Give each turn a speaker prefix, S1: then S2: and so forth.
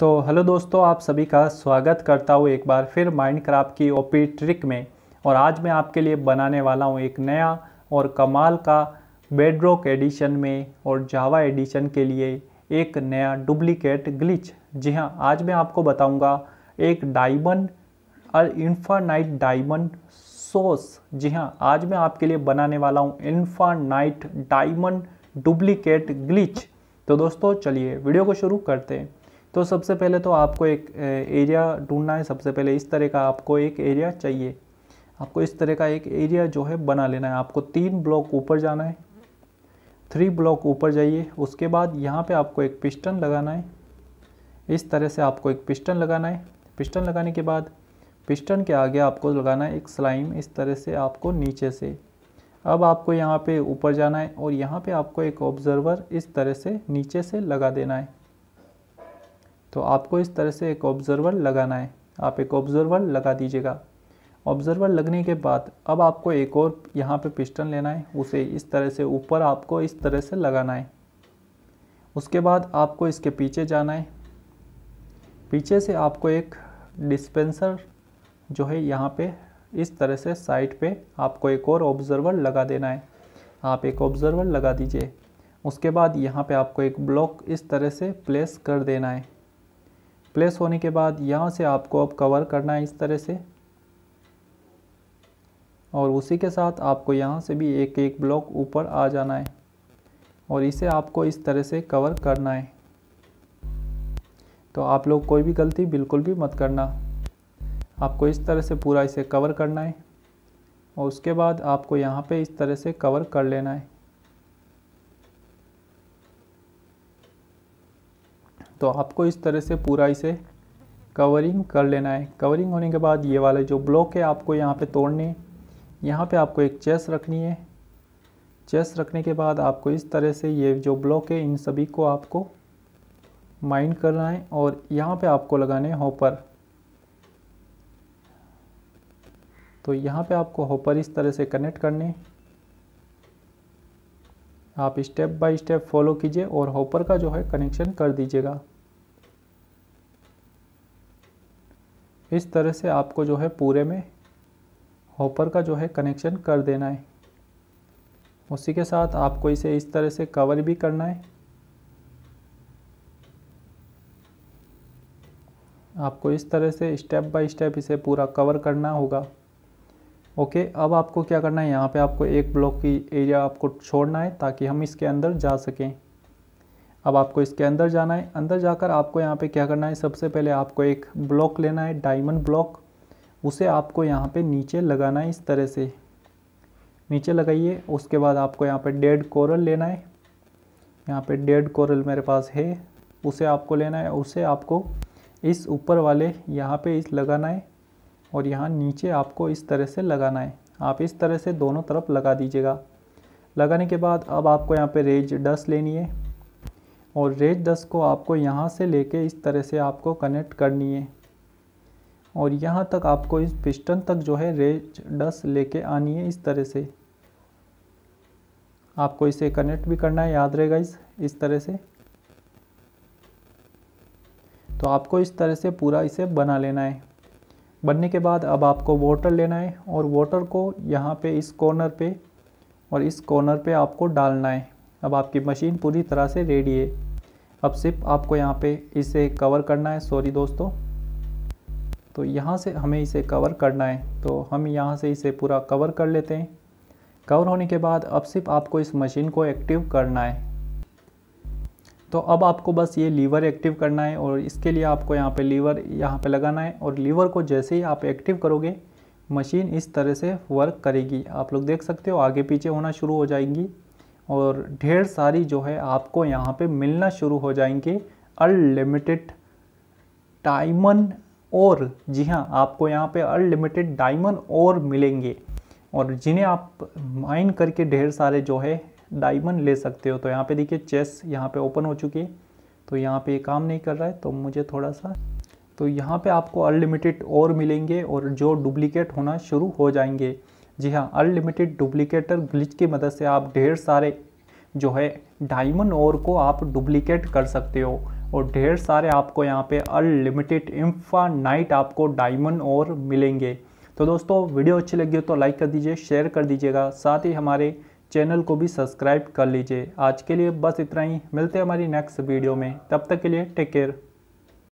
S1: तो हेलो दोस्तों आप सभी का स्वागत करता हूँ एक बार फिर माइंड क्राफ्ट की ओपी ट्रिक में और आज मैं आपके लिए बनाने वाला हूँ एक नया और कमाल का बेडरॉक एडिशन में और जावा एडिशन के लिए एक नया डुप्लीकेट ग्लिच जी हाँ आज मैं आपको बताऊँगा एक डायमंड और इन्फानाइट डायमंड सोस जी हाँ आज मैं आपके लिए बनाने वाला हूँ इन्फानाइट डायमंड डुप्लीकेट ग्लिच तो दोस्तों चलिए वीडियो को शुरू करते हैं तो सबसे पहले तो आपको एक एरिया ढूंढना है सबसे पहले इस तरह का आपको एक एरिया चाहिए आपको इस तरह का एक एरिया जो है बना लेना है आपको तीन ब्लॉक ऊपर जाना है थ्री ब्लॉक ऊपर जाइए उसके बाद यहाँ पे आपको एक पिस्टन लगाना है इस तरह से आपको एक पिस्टन लगाना है पिस्टन लगाने के बाद पिस्टन के आगे आपको लगाना है एक स्लाइम इस तरह से आपको नीचे से अब आपको यहाँ पे ऊपर जाना है और यहाँ पे आपको एक ऑब्जर्वर इस तरह से नीचे से लगा देना है तो आपको इस तरह से एक ऑब्ज़र्वर लगाना है आप एक ऑब्ज़र्वर लगा दीजिएगा ऑब्ज़र्वर लगने के बाद अब आपको एक और यहाँ पे पिस्टन लेना है उसे इस तरह से ऊपर आपको इस तरह से लगाना है उसके बाद आपको इसके पीछे जाना है पीछे से आपको एक डिस्पेंसर जो है यहाँ पे इस तरह से साइड पे आपको एक और ऑब्ज़र्वर लगा देना है आप एक ऑब्ज़र्वर लगा दीजिए उसके बाद यहाँ पे आपको एक ब्लॉक इस तरह से प्लेस कर देना है प्लेस होने के बाद यहाँ से आपको अब कवर करना है इस तरह से और उसी के साथ आपको यहाँ से भी एक एक ब्लॉक ऊपर आ जाना है और इसे आपको इस तरह से कवर करना है तो आप लोग कोई भी गलती बिल्कुल भी मत करना आपको इस तरह से पूरा इसे कवर करना है और उसके बाद आपको यहाँ पे इस तरह से कवर कर लेना है तो आपको इस तरह से पूरा इसे कवरिंग कर लेना है कवरिंग होने के बाद ये वाले जो ब्लॉक है आपको यहाँ पे तोड़ने यहाँ पे आपको एक चेस रखनी है चेस रखने के बाद आपको इस तरह से ये जो ब्लॉक है इन सभी को आपको माइंड करना है और यहाँ पे आपको लगाने हॉपर तो यहाँ पे आपको होपर इस तरह से कनेक्ट करने आप स्टेप बाय स्टेप फॉलो कीजिए और हॉपर का जो है कनेक्शन कर दीजिएगा इस तरह से आपको जो है पूरे में हॉपर का जो है कनेक्शन कर देना है उसी के साथ आपको इसे इस तरह से कवर भी करना है आपको इस तरह से स्टेप बाय स्टेप इसे पूरा कवर करना होगा ओके अब आपको क्या करना है यहाँ पे आपको एक ब्लॉक की एरिया आपको छोड़ना है ताकि हम इसके अंदर जा सकें अब आपको इसके अंदर जाना है अंदर जाकर आपको यहाँ पे क्या करना है सबसे पहले आपको एक ब्लॉक लेना है डायमंड ब्लॉक उसे आपको यहाँ पे नीचे लगाना है इस तरह से नीचे लगाइए उसके बाद आपको यहाँ पे डेड कोरल लेना है यहाँ पे डेड कोरल मेरे पास है उसे आपको लेना है उसे आपको इस ऊपर वाले यहाँ पे इस लगाना है और यहाँ नीचे आपको इस तरह से लगाना है आप इस तरह से दोनों तरफ लगा दीजिएगा लगाने के बाद अब आपको यहाँ पे रेज डस लेनी है और रेज डस को आपको यहाँ से लेके इस तरह से आपको कनेक्ट करनी है और यहाँ तक आपको इस पिस्टन तक जो है रेज डस लेके आनी है इस तरह से आपको इसे कनेक्ट भी करना है याद रहेगा इस इस तरह से तो आपको इस तरह से पूरा इसे बना लेना है बनने के बाद अब आपको वाटर लेना है और वाटर को यहाँ पे इस कॉर्नर पे और इस कॉर्नर पे आपको डालना है अब आपकी मशीन पूरी तरह से रेडी है अब सिर्फ आपको यहाँ पे इसे कवर करना है सॉरी दोस्तों तो यहाँ से हमें इसे कवर करना है तो हम यहाँ से इसे पूरा कवर कर लेते हैं कवर होने के बाद अब सिर्फ आपको इस मशीन को एक्टिव करना है तो अब आपको बस ये लीवर एक्टिव करना है और इसके लिए आपको यहाँ पे लीवर यहाँ पे लगाना है और लीवर को जैसे ही आप एक्टिव करोगे मशीन इस तरह से वर्क करेगी आप लोग देख सकते हो आगे पीछे होना शुरू हो जाएंगी और ढेर सारी जो है आपको यहाँ पे मिलना शुरू हो जाएंगे अनलिमिटेड डायमंड और जी हाँ आपको यहाँ पे अनलिमिटेड डायमंड और मिलेंगे और जिन्हें आप माइन करके ढेर सारे जो है डायमंड ले सकते हो तो यहाँ पे देखिए चेस यहाँ पे ओपन हो चुकी है तो यहाँ पे ये काम नहीं कर रहा है तो मुझे थोड़ा सा तो यहाँ पे आपको अनलिमिटेड और मिलेंगे और जो डुप्लीकेट होना शुरू हो जाएंगे जी हाँ अनलिमिटेड डुप्लीकेटर ग्लिच की मदद से आप ढेर सारे जो है डायमंड और को आप डुप्लीकेट कर सकते हो और ढेर सारे आपको यहाँ पे अनलिमिटेड नाइट आपको डायमंड और मिलेंगे तो दोस्तों वीडियो अच्छी लगी हो तो लाइक कर दीजिए शेयर कर दीजिएगा साथ ही हमारे चैनल को भी सब्सक्राइब कर लीजिए आज के लिए बस इतना ही मिलते हैं हमारी नेक्स्ट वीडियो में तब तक के लिए टेक केयर